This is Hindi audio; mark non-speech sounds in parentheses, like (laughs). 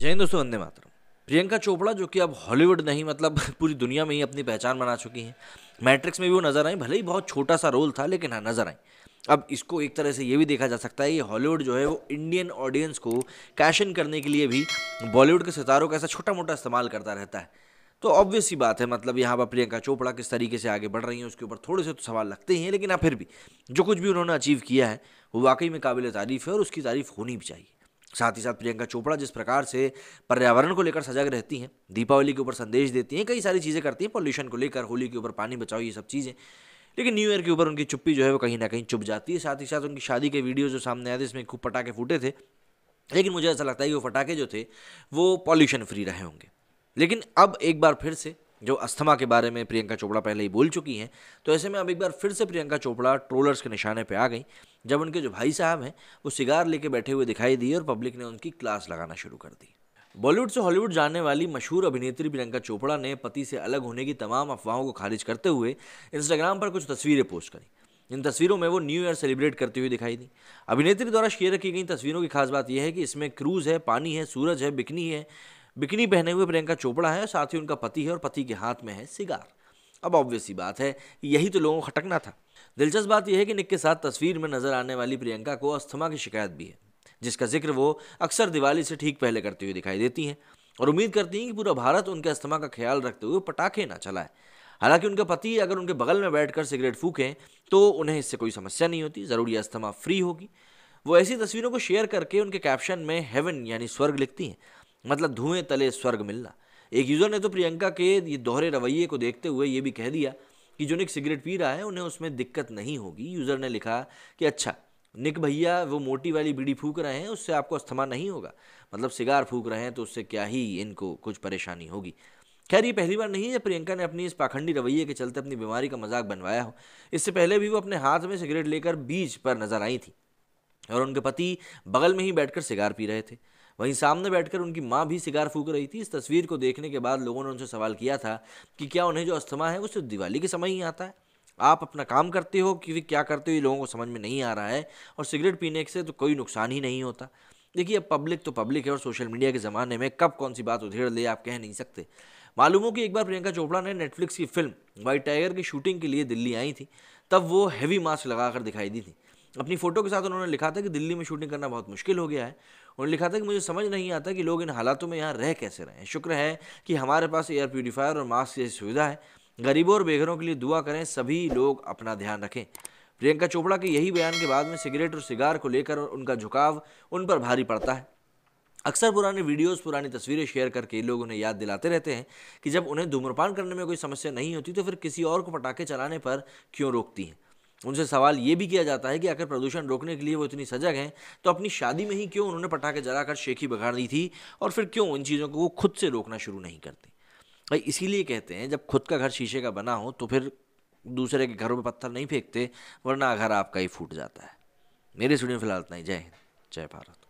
जय हिंद दोस्तों वंदे मातरम प्रियंका चोपड़ा जो कि अब हॉलीवुड नहीं मतलब (laughs) पूरी दुनिया में ही अपनी पहचान बना चुकी हैं मैट्रिक्स में भी वो नज़र आई भले ही बहुत छोटा सा रोल था लेकिन हाँ नज़र आई अब इसको एक तरह से ये भी देखा जा सकता है कि हॉलीवुड जो है वो इंडियन ऑडियंस को कैश इन करने के लिए भी बॉलीवुड के सितारों का ऐसा छोटा मोटा इस्तेमाल करता रहता है तो ऑब्वियस ही बात है मतलब यहाँ पर प्रियंका चोपड़ा किस तरीके से आगे बढ़ रही हैं उसके ऊपर थोड़े से तो सवाल लगते ही हैं लेकिन हाँ फिर भी जो कुछ भी उन्होंने अचीव किया है वो वाकई में काबिल तारीफ़ है और उसकी तारीफ़ होनी भी चाहिए साथ ही साथ प्रियंका चोपड़ा जिस प्रकार से पर्यावरण को लेकर सजग रहती हैं दीपावली के ऊपर संदेश देती हैं कई सारी चीज़ें करती हैं पॉल्यूशन को लेकर होली के ऊपर पानी बचाओ ये सब चीज़ें लेकिन न्यू ईयर के ऊपर उनकी चुप्पी जो है वो कहीं ना कहीं चुप जाती है साथ ही साथ उनकी शादी के वीडियो जो सामने आए थे इसमें खूब पटाखे फूटे थे लेकिन मुझे ऐसा लगता है कि वो पटाखे जो थे वो पॉल्यूशन फ्री रहे होंगे लेकिन अब एक बार फिर से जो अस्थमा के बारे में प्रियंका चोपड़ा पहले ही बोल चुकी हैं तो ऐसे में अब एक बार फिर से प्रियंका चोपड़ा ट्रोलर्स के निशाने पर आ गई जब उनके जो भाई साहब हैं वो सिगार लेके बैठे हुए दिखाई दिए और पब्लिक ने उनकी क्लास लगाना शुरू कर दी बॉलीवुड से हॉलीवुड जाने वाली मशहूर अभिनेत्री प्रियंका चोपड़ा ने पति से अलग होने की तमाम अफवाहों को खारिज करते हुए इंस्टाग्राम पर कुछ तस्वीरें पोस्ट करी इन तस्वीरों में वो न्यू ईयर सेलिब्रेट करती हुई दिखाई दी अभिनेत्री द्वारा शेयर की गई तस्वीरों की खास बात यह है कि इसमें क्रूज है पानी है सूरज है बिकनी है बिकनी पहने हुए प्रियंका चोपड़ा है साथ ही उनका पति है और पति के हाथ में है सिगार अब ऑब्वियस ही बात है यही तो लोगों को खटकना था दिलचस्प बात यह है कि निक के साथ तस्वीर में नजर आने वाली प्रियंका को अस्थमा की शिकायत भी है जिसका जिक्र वो अक्सर दिवाली से ठीक पहले करती हुई दिखाई देती हैं और उम्मीद करती हैं कि पूरा भारत उनके अस्थमा का ख्याल रखते हुए पटाखे ना चलाए हालांकि उनका पति अगर उनके बगल में बैठकर सिगरेट फूकें तो उन्हें इससे कोई समस्या नहीं होती ज़रूर अस्थमा फ्री होगी वो ऐसी तस्वीरों को शेयर करके उनके कैप्शन में हेवन यानी स्वर्ग लिखती हैं मतलब धुएं तले स्वर्ग मिलना एक यूज़र ने तो प्रियंका के ये दोहरे रवैये को देखते हुए ये भी कह दिया कि जो निक सिगरेट पी रहा है उन्हें उसमें दिक्कत नहीं होगी यूज़र ने लिखा कि अच्छा निक भैया वो मोटी वाली बीड़ी फूक रहे हैं उससे आपको अस्थमा नहीं होगा मतलब सिगार फूक रहे हैं तो उससे क्या ही इनको कुछ परेशानी होगी खैर ये पहली बार नहीं है प्रियंका ने अपनी इस पाखंडी रवैये के चलते अपनी बीमारी का मजाक बनवाया हो इससे पहले भी वो अपने हाथ में सिगरेट लेकर बीच पर नजर आई थी और उनके पति बगल में ही बैठकर सिगार पी रहे थे वहीं सामने बैठकर उनकी माँ भी सिगार फूक रही थी इस तस्वीर को देखने के बाद लोगों ने उनसे सवाल किया था कि क्या उन्हें जो अस्थमा है वो सिर्फ दिवाली के समय ही आता है आप अपना काम करते हो कि क्या करते हो ये लोगों को समझ में नहीं आ रहा है और सिगरेट पीने से तो कोई नुकसान ही नहीं होता देखिए अब पब्लिक तो पब्लिक है और सोशल मीडिया के ज़माने में कब कौन सी बात उधेड़ ले आप कह नहीं सकते मालूम हो कि एक बार प्रियंका चोपड़ा ने नेटफ्लिक्स की फिल्म वाइट टाइगर की शूटिंग के लिए दिल्ली आई थी तब वो हैवी मास्क लगाकर दिखाई दी थी अपनी फ़ोटो के साथ उन्होंने लिखा था कि दिल्ली में शूटिंग करना बहुत मुश्किल हो गया है उन्होंने लिखा था कि मुझे समझ नहीं आता कि लोग इन हालातों में यहाँ रह कैसे रहे हैं शुक्र है कि हमारे पास एयर प्योरीफायर और मास्क जैसी सुविधा है गरीबों और बेघरों के लिए दुआ करें सभी लोग अपना ध्यान रखें प्रियंका चोपड़ा के यही बयान के बाद में सिगरेट और सिगार को लेकर उनका झुकाव उन पर भारी पड़ता है अक्सर पुराने वीडियोस पुरानी तस्वीरें शेयर करके लोग उन्हें याद दिलाते रहते हैं कि जब उन्हें धूम्रपान करने में कोई समस्या नहीं होती तो फिर किसी और को पटाखे चलाने पर क्यों रोकती हैं उनसे सवाल ये भी किया जाता है कि अगर प्रदूषण रोकने के लिए वो इतनी सजग हैं तो अपनी शादी में ही क्यों उन्होंने पटाखे जलाकर शेखी बघाड़ दी थी और फिर क्यों इन चीज़ों को वो खुद से रोकना शुरू नहीं करते भाई इसीलिए कहते हैं जब खुद का घर शीशे का बना हो तो फिर दूसरे के घरों में पत्थर नहीं फेंकते वरना घर आपका ही फूट जाता है मेरे स्टूडियो फिलहाल इतना ही जय हिंद जय भारत